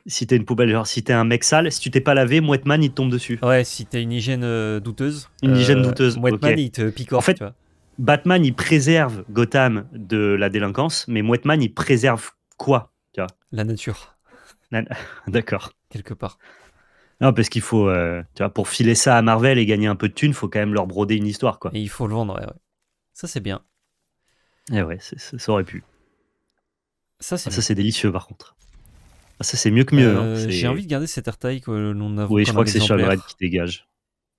Si t'es une poubelle, genre si t'es un mec sale, si tu t'es pas lavé, Mouetman il te tombe dessus. Ouais, si t'es une hygiène euh, douteuse. Une hygiène euh, douteuse. Mouetman il te pique En fait, tu vois. Batman il préserve Gotham de la délinquance, mais Mouetman il préserve quoi tu vois La nature. D'accord. Quelque part. Non, parce qu'il faut, euh, tu vois, pour filer ça à Marvel et gagner un peu de thunes, faut quand même leur broder une histoire, quoi. Et il faut le vendre, ouais. Ça, c'est bien. Et eh ouais, ça aurait pu. Ça, ah, c'est délicieux par contre. Ah, ça, c'est mieux que mieux. Hein. Euh, j'ai envie de garder cet taille euh, que l'on a Oui, je crois que c'est Red qui dégage.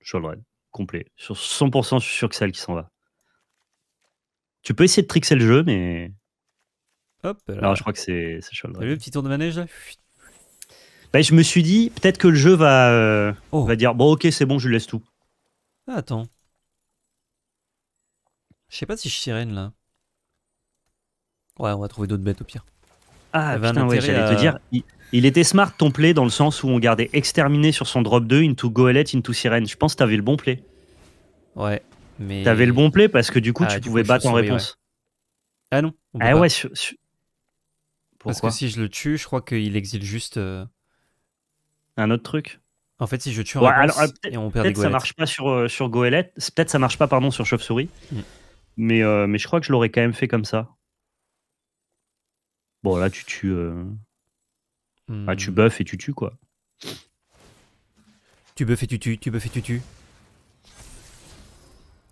Cholred complet. Sur 100%, je suis sûr que c'est elle qui s'en va. Tu peux essayer de trixer le jeu, mais. Hop. Alors, je crois que c'est t'as vu le petit tour de manège là bah, Je me suis dit, peut-être que le jeu va, euh, oh. va dire Bon, ok, c'est bon, je lui laisse tout. Ah, attends. Je sais pas si je sirène là. Ouais, on va trouver d'autres bêtes au pire. Ah, putain, ouais, j'allais te dire. Il, était smart ton play dans le sens où on gardait exterminé sur son drop 2 into Goelet, into Sirène. Je pense que t'avais le bon play. Ouais. Mais... T'avais le bon play parce que du coup, ah, tu pouvais battre en réponse. Ah non. Ah ouais, Parce que si je le tue, je crois qu'il exile juste. Euh, un autre truc En fait, si je tue un alors, euh, et on perd des ça marche pas sur, euh, sur Goélette. Peut-être ça marche pas, pardon, sur Chauve-souris. Mm. Mais, mais je crois que je l'aurais quand même fait comme ça. Bon, là, tu tues. Euh... Hmm. Ah, tu buffes et tu tues, quoi. Tu buffes et tu tues, tu buffes et tu tues.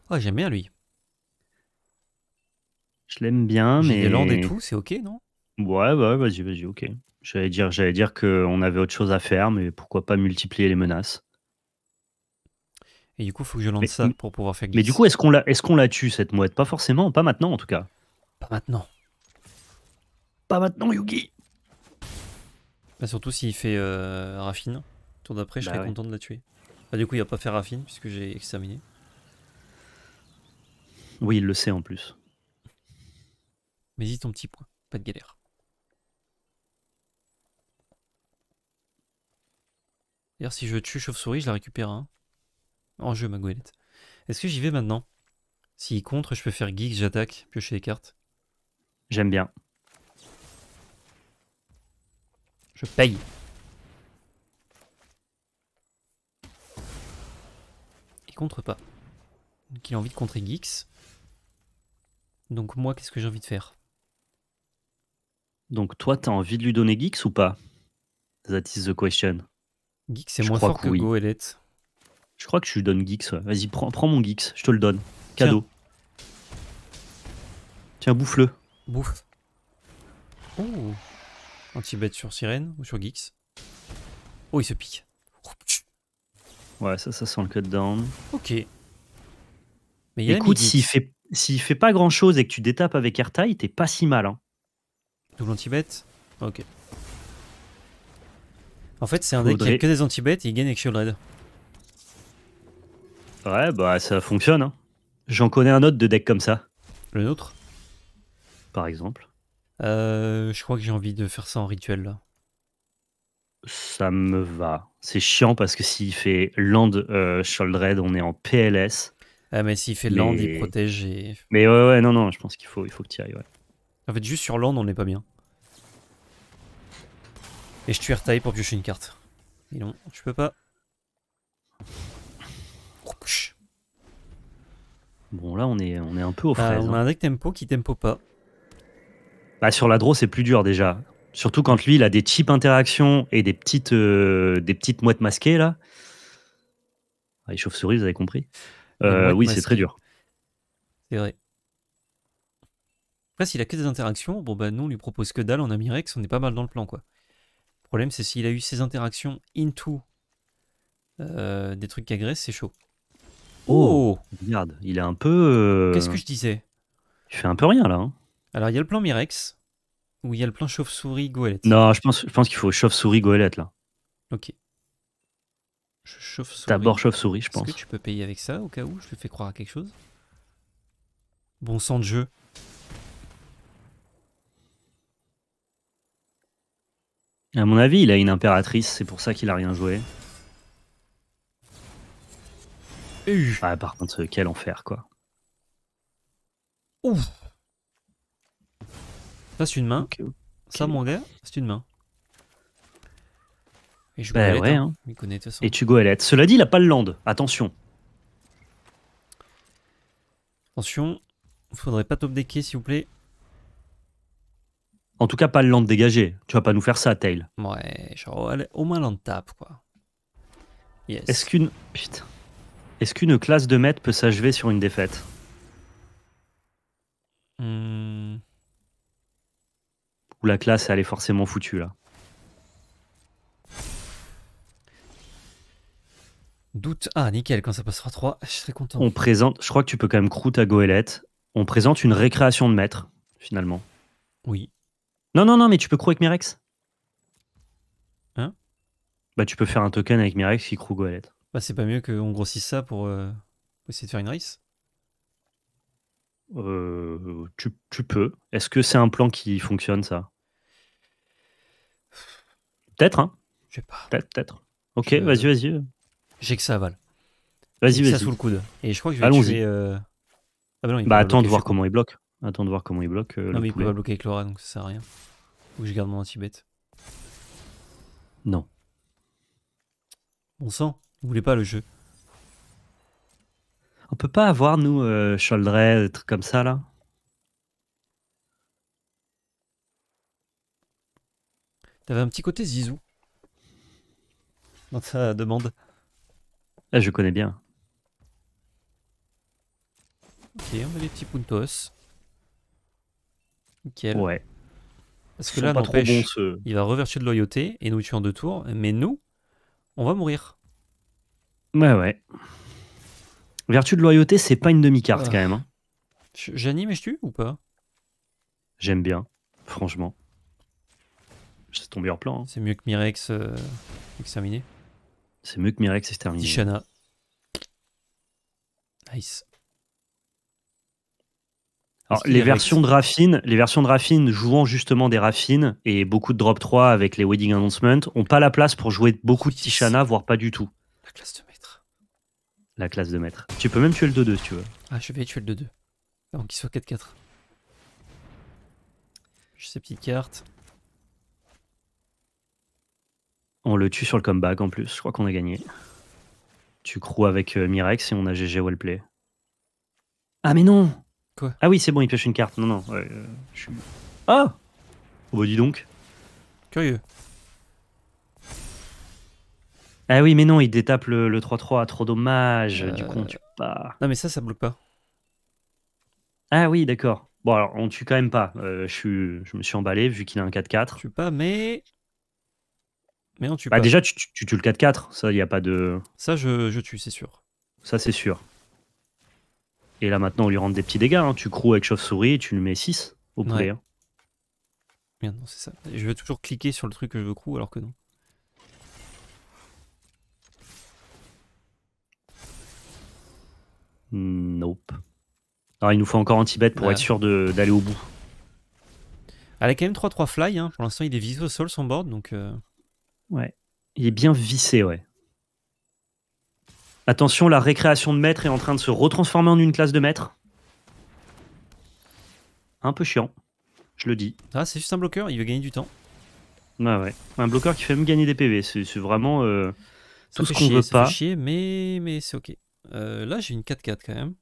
Oh, j'aime bien lui. Je l'aime bien, mais. Des landes et tout, c'est ok, non Ouais, ouais, vas-y, vas-y, ok. J'allais dire, j'allais dire qu'on avait autre chose à faire, mais pourquoi pas multiplier les menaces Et du coup, faut que je lance ça pour pouvoir faire Mais du coup, est-ce qu'on la, est-ce qu'on la tue cette mouette Pas forcément, pas maintenant en tout cas. Pas maintenant maintenant, Yugi. Bah, surtout s'il fait euh, Raffine, tour d'après, je bah serais content de la tuer. Bah, du coup, il va pas faire Raffine puisque j'ai exterminé. Oui, il le sait en plus. Mais y ton petit point, pas de galère. D'ailleurs, si je tue chauve-souris, je la récupère. Hein. En jeu, ma goélette. Est-ce que j'y vais maintenant S'il contre, je peux faire geek, j'attaque, piocher les cartes. J'aime bien. Je paye. Il contre pas. Donc il a envie de contrer Geeks. Donc moi, qu'est-ce que j'ai envie de faire Donc toi, t'as envie de lui donner Geeks ou pas That is the question. Geeks c'est moins fort que, que Je crois que je lui donne Geeks. Vas-y, prends, mon Geeks, je te le donne. Cadeau. Tiens, bouffe-le. Bouffe. Anti-bet sur sirène ou sur Geeks Oh, il se pique. Ouais, ça, ça sent le cut down. Ok. Mais Écoute, s'il fait, s'il fait pas grand chose et que tu détapes avec il t'es pas si mal. Hein. Double Ok. En fait, c'est un deck qui a que des anti et il gagne avec Shield Ouais, bah ça fonctionne. Hein. J'en connais un autre de deck comme ça. Le nôtre Par exemple. Euh, je crois que j'ai envie de faire ça en rituel là. Ça me va. C'est chiant parce que s'il fait land euh, Sholdred, on est en PLS. Ah, mais s'il fait land, il protège et. Mais ouais, ouais, non, non, je pense qu'il faut, il faut que tu ailles, ouais. En fait, juste sur land, on n'est pas bien. Et je tue taille pour piocher une carte. non, je peux pas. Oh, bon, là, on est, on est un peu au bah, frais. on a hein. un deck tempo qui tempo pas. Bah, sur la draw, c'est plus dur déjà. Surtout quand lui, il a des cheap interactions et des petites, euh, des petites mouettes masquées, là. Ah, les chauves-souris, vous avez compris. Euh, oui, c'est très dur. C'est vrai. Après, s'il a que des interactions, bon, bah, nous, on lui propose que dalle, en Amirex. on est pas mal dans le plan, quoi. Le problème, c'est s'il a eu ses interactions into euh, des trucs qui agressent, c'est chaud. Oh, oh Regarde, il est un peu. Qu'est-ce que je disais Je fais un peu rien, là. Hein. Alors, il y a le plan Mirex, ou il y a le plan chauve-souris-goélette Non, je pense, je pense qu'il faut chauve-souris-goélette, là. Ok. Chauve D'abord chauve-souris, je pense. que tu peux payer avec ça, au cas où Je te fais croire à quelque chose Bon sang de jeu. À mon avis, il a une impératrice, c'est pour ça qu'il a rien joué. Ah, par contre, quel enfer, quoi. Ouf ça, c'est une main. Ça, mon gars, c'est une main. Et je bah, Et Cela dit, il a pas le land. Attention. Attention. Faudrait pas top decker, s'il vous plaît. En tout cas, pas le land dégagé. Tu vas pas nous faire ça, Tail. Ouais, oh, au moins land tape, quoi. Yes. Est-ce qu'une. Putain. Est-ce qu'une classe de maître peut s'achever sur une défaite hmm où la classe, elle est forcément foutue là. Doute. Ah, nickel, quand ça passera 3, je serai content. On présente, je crois que tu peux quand même croûte à goélette. On présente une récréation de maître, finalement. Oui. Non, non, non, mais tu peux crew avec Mirex. Hein Bah, tu peux faire un token avec Mirex qui crew goélette. Bah, c'est pas mieux qu'on grossisse ça pour euh, essayer de faire une race euh, tu, tu peux. Est-ce que c'est un plan qui fonctionne, ça Peut-être, hein Je sais pas. Peut-être, peut-être. Ok, vas-y, vas-y. J'ai que ça, avale Vas-y, vas-y. Ça sous le coude. Et je crois que je vais tuer, euh, ah bah bah, attends de voir comment il bloque. Attends de voir comment il bloque. Euh, non, mais poulet. il peut pas bloquer avec Laura, donc ça sert à rien. Ou je garde mon anti-bête. Non. Bon sang, vous voulez pas le jeu On peut pas avoir, nous, euh, des trucs comme ça, là Il avait un petit côté zizou dans sa demande. je connais bien. Ok, on met des petits puntos. Ouais. Parce que là, n'empêche, il va revertir de loyauté et nous tuer en deux tours, mais nous, on va mourir. Ouais, ouais. Vertu de loyauté, c'est pas une demi-carte ah. quand même. Hein. J'anime et je tue ou pas J'aime bien, franchement c'est tombé plan. C'est mieux que Mirex exterminé. Euh, c'est mieux que Mirex exterminé. Tishana. Nice. Alors, les versions, de Raffine, les versions de Raffine jouant justement des Raffines et beaucoup de Drop 3 avec les Wedding Announcements ont pas la place pour jouer beaucoup de Tishana, voire pas du tout. La classe de maître. La classe de maître. Tu peux même tuer le 2-2 si tu veux. Ah, je vais tuer le 2-2. Donc qu'il soit 4-4. Je ces petites cartes. le tue sur le comeback en plus. Je crois qu'on a gagné. Tu crois avec euh, Mirex et on a GG Wellplay. Ah, mais non Quoi Ah oui, c'est bon, il pioche une carte. Non, non. Ouais, euh, Ah Oh, bah, dis donc. Curieux. Ah oui, mais non, il détape le 3-3. Trop dommage. Euh, du coup, on tue pas. Non, mais ça, ça bloque pas. Ah oui, d'accord. Bon, alors, on tue quand même pas. je, suis, je me suis emballé vu qu'il a un 4-4. Je suis pas, mais. Mais bah, déjà, tu, tues le 4-4. Ça, il n'y a pas de. Ça, je, tue, c'est sûr. Ça, c'est sûr. Et là, maintenant, on lui rend des petits dégâts. Hein. Tu croues avec chauve-souris et tu lui mets 6 au poulet. Hein. Merde, c'est ça. Je veux toujours cliquer sur le truc que je veux crew alors que non. Nope. Alors, il nous faut encore un Tibet pour être sûr d'aller au bout. Elle a quand même 3-3 fly. Hein. Pour l'instant, il est visé au sol son board. Donc. Euh, Ouais. Il est bien vissé, ouais. Attention, la récréation de maître est en train de se retransformer en une classe de maître. Un peu chiant, je le dis. Ah, c'est juste un bloqueur, il veut gagner du temps. Ouais ouais, un bloqueur qui fait même gagner des PV, c'est vraiment euh, tout ce qu'on veut ça pas. Fait chier, mais, mais c'est ok. Euh, là, j'ai une 4-4 quand même.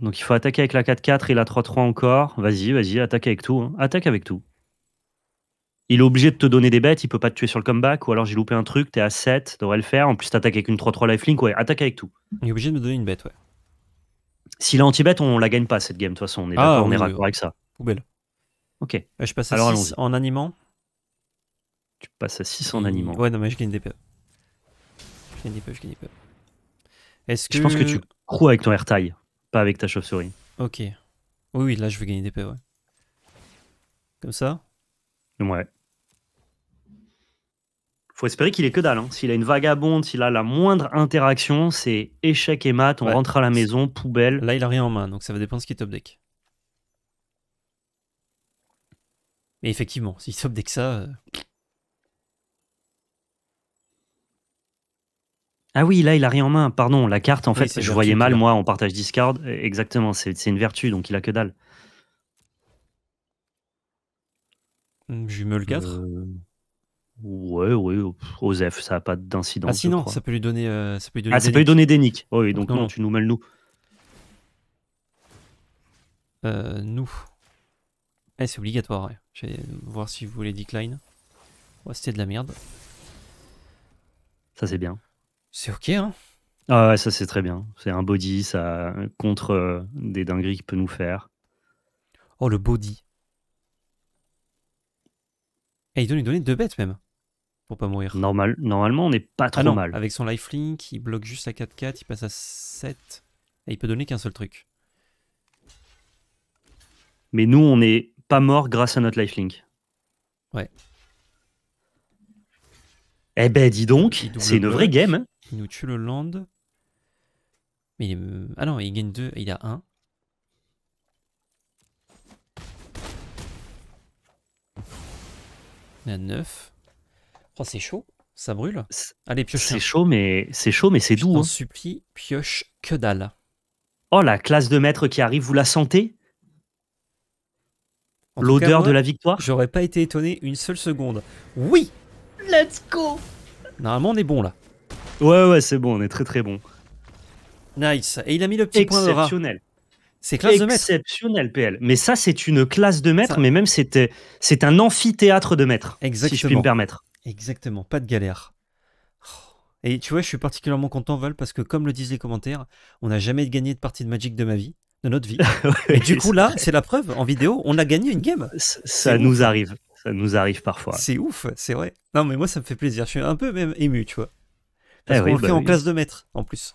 Donc il faut attaquer avec la 4-4 et la 3-3 encore. Vas-y, vas-y, attaque avec tout. Hein. Attaque avec tout il est obligé de te donner des bêtes, il peut pas te tuer sur le comeback, ou alors j'ai loupé un truc, t'es à 7, devrais le faire. En plus, t'attaques avec une 3-3 lifelink, ouais, attaque avec tout. Il est obligé de me donner une bête, ouais. S'il est anti-bête, on la gagne pas cette game, de toute façon, on est ah, raccord avec ça. Poubelle. Ok. Je passe à en animant. Tu passes à 6 en animant. Ouais, non, mais je gagne des PE. Je gagne des PE, je gagne des PE. Est-ce que... Je pense que tu crois avec ton air taille, pas avec ta chauve-souris. Ok. Oui, oui, là, je veux gagner des PE, ouais. Comme ça Ouais faut espérer qu'il est que dalle. Hein. S'il a une vagabonde, s'il a la moindre interaction, c'est échec et mat, on rentre à la maison, poubelle. Là, il a rien en main, donc ça va dépendre ce qui est top deck. Mais effectivement, s'il top deck ça. Euh. Ah oui, là, il a rien en main. Pardon, la carte, en fait, je voyais mal, moi, on partage discard. Exactement, c'est une vertu, donc il a que dalle. Hum, Jumeul 4 Ouais, ouais, Osef, ça n'a pas d'incident. Ah, sinon, ça peut lui donner. Euh, ça peut lui donner ah, ça peut lui donner des nicks. Oh, oui, donc, non, tu nous mêles nous. Euh, nous. Eh, c'est obligatoire, Je vais voir si vous voulez decline. Ouais, c'était de la merde. Ça, c'est bien. C'est ok, hein Ah, ouais, ça, c'est très bien. C'est un body, ça. contre euh, des dingueries qu'il peut nous faire. Oh, le body. Et eh, il doit lui donner deux bêtes même pas mourir. Normal, normalement, on n'est pas ah trop normal. mal. Avec son lifelink, il bloque juste à 4-4, il passe à 7 et il peut donner qu'un seul truc. Mais nous, on n'est pas mort grâce à notre lifelink. Ouais. Eh ben, dis donc, c'est une vraie game. Hein. Il nous tue le land. Mais il euh, Ah non, il gagne 2 il a 1. Il a 9. Oh, c'est chaud, ça brûle. Allez, pioche. C'est chaud, mais c'est chaud, mais c'est doux. On hein. supplie, pioche que dalle. Oh, la classe de maître qui arrive, vous la sentez L'odeur de la victoire J'aurais pas été étonné une seule seconde. Oui Let's go Normalement, on est bon là. Ouais, ouais, c'est bon, on est très très bon. Nice. Et il a mis le petit point de Exceptionnel. C'est Exceptionnel, PL. Mais ça, c'est une classe de maître, mais même c'était, c'est un amphithéâtre de maître. Exactement. Si je puis me permettre. Exactement, pas de galère. Oh. Et tu vois, je suis particulièrement content, Val, parce que comme le disent les commentaires, on n'a jamais gagné de partie de Magic de ma vie, de notre vie. Et du coup, là, c'est la preuve, en vidéo, on a gagné une game. ça nous arrive, ça nous arrive parfois. C'est ouf, c'est vrai. Non, mais moi, ça me fait plaisir. Je suis un peu même ému, tu vois. Eh parce qu'on bah fait en classe de maître, en plus.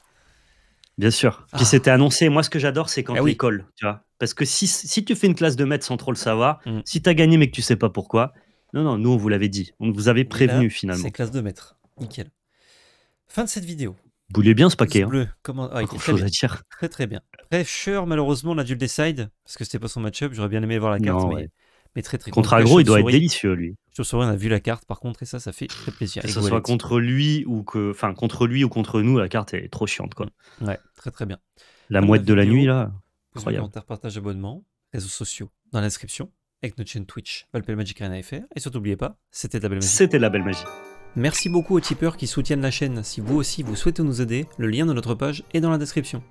Bien sûr. Puis ah. c'était annoncé. Moi, ce que j'adore, c'est quand tu eh tu vois. Parce que si, tu fais une classe de maître sans trop le savoir, mm. si tu as gagné mais que tu sais pas pourquoi, non, non, nous, on vous l'avait dit. On vous avait prévenu, finalement. C'est classe de maître. Nickel. Fin de cette vidéo. Vous voulez bien ce paquet. Hein. Bleu. Ah, chose à dire. Très, très bien. sure, malheureusement, l'adulte dû decide, parce que c'était pas son match-up. J'aurais bien aimé voir la carte, mais... très très, très Contre Agro, il doit être délicieux, lui. Je te souris on a vu la carte, par contre, et ça, ça fait très plaisir. Que ce soit contre lui ou que, enfin, contre lui ou contre nous, la carte est trop chiante, quoi. Ouais, très, très bien. La mouette de la nuit, là. Incroyable. Commentaire, partage, abonnement, réseaux sociaux dans l'inscription avec notre chaîne Twitch valpelmagic.fr. Et surtout, n'oubliez pas, c'était la belle magie. C'était la belle magie. Merci beaucoup aux tipeurs qui soutiennent la chaîne. Si vous aussi vous souhaitez nous aider, le lien de notre page est dans la description.